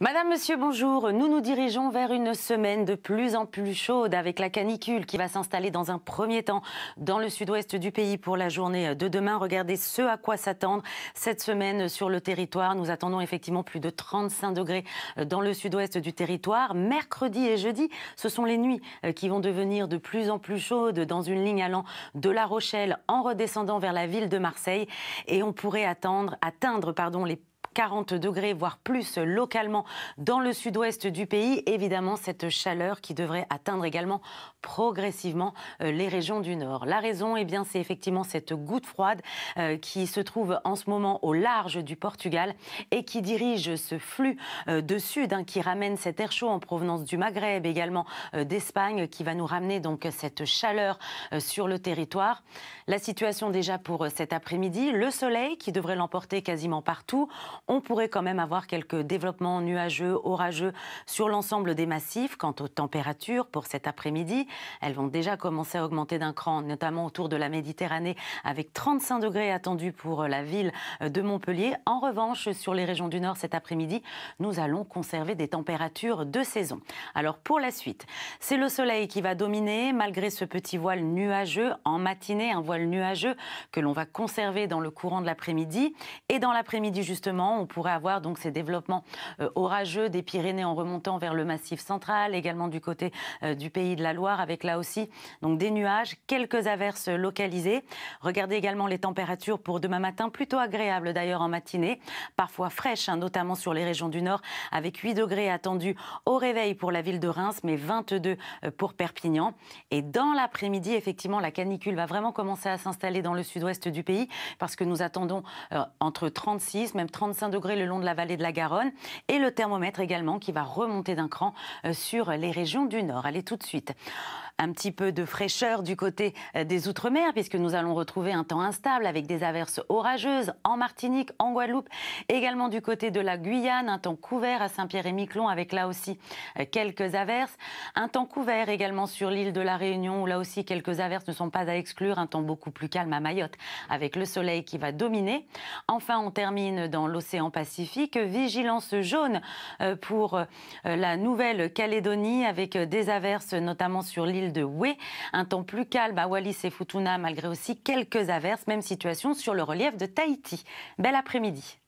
Madame, Monsieur, bonjour. Nous nous dirigeons vers une semaine de plus en plus chaude avec la canicule qui va s'installer dans un premier temps dans le sud-ouest du pays pour la journée de demain. Regardez ce à quoi s'attendre cette semaine sur le territoire. Nous attendons effectivement plus de 35 degrés euh, dans le sud-ouest du territoire. Mercredi et jeudi, ce sont les nuits euh, qui vont devenir de plus en plus chaudes dans une ligne allant de La Rochelle en redescendant vers la ville de Marseille. Et on pourrait attendre, atteindre pardon, les 40 degrés, voire plus localement dans le sud-ouest du pays. Évidemment, cette chaleur qui devrait atteindre également progressivement euh, les régions du nord. La raison, eh bien, c'est effectivement cette goutte froide euh, qui se trouve en ce moment au large du Portugal et qui dirige ce flux euh, de sud hein, qui ramène cet air chaud en provenance du Maghreb, également d'Espagne, qui va nous ramener donc cette chaleur sur le territoire. La situation déjà pour cet après-midi, le soleil qui devrait l'emporter quasiment partout on pourrait quand même avoir quelques développements nuageux, orageux sur l'ensemble des massifs. Quant aux températures pour cet après-midi, elles vont déjà commencer à augmenter d'un cran, notamment autour de la Méditerranée, avec 35 degrés attendus pour la ville de Montpellier. En revanche, sur les régions du Nord cet après-midi, nous allons conserver des températures de saison. Alors pour la suite, c'est le soleil qui va dominer malgré ce petit voile nuageux en matinée, un voile nuageux que l'on va conserver dans le courant de l'après-midi. Et dans l'après-midi justement, on pourrait avoir donc ces développements euh, orageux des Pyrénées en remontant vers le massif central, également du côté euh, du pays de la Loire, avec là aussi donc des nuages, quelques averses localisées. Regardez également les températures pour demain matin, plutôt agréables d'ailleurs en matinée, parfois fraîches, hein, notamment sur les régions du Nord, avec 8 degrés attendus au réveil pour la ville de Reims, mais 22 euh, pour Perpignan. Et dans l'après-midi, effectivement, la canicule va vraiment commencer à s'installer dans le sud-ouest du pays, parce que nous attendons entre 36, même 35 degrés le long de la vallée de la Garonne et le thermomètre également qui va remonter d'un cran euh, sur les régions du nord. Allez tout de suite un petit peu de fraîcheur du côté euh, des Outre-mer, puisque nous allons retrouver un temps instable avec des averses orageuses en Martinique, en Guadeloupe, également du côté de la Guyane, un temps couvert à Saint-Pierre-et-Miquelon, avec là aussi euh, quelques averses. Un temps couvert également sur l'île de la Réunion, où là aussi quelques averses ne sont pas à exclure, un temps beaucoup plus calme à Mayotte, avec le soleil qui va dominer. Enfin, on termine dans l'océan en Pacifique. Vigilance jaune euh, pour euh, la Nouvelle-Calédonie avec euh, des averses notamment sur l'île de Hue. Un temps plus calme à Wallis et Futuna malgré aussi quelques averses. Même situation sur le relief de Tahiti. Bel après-midi.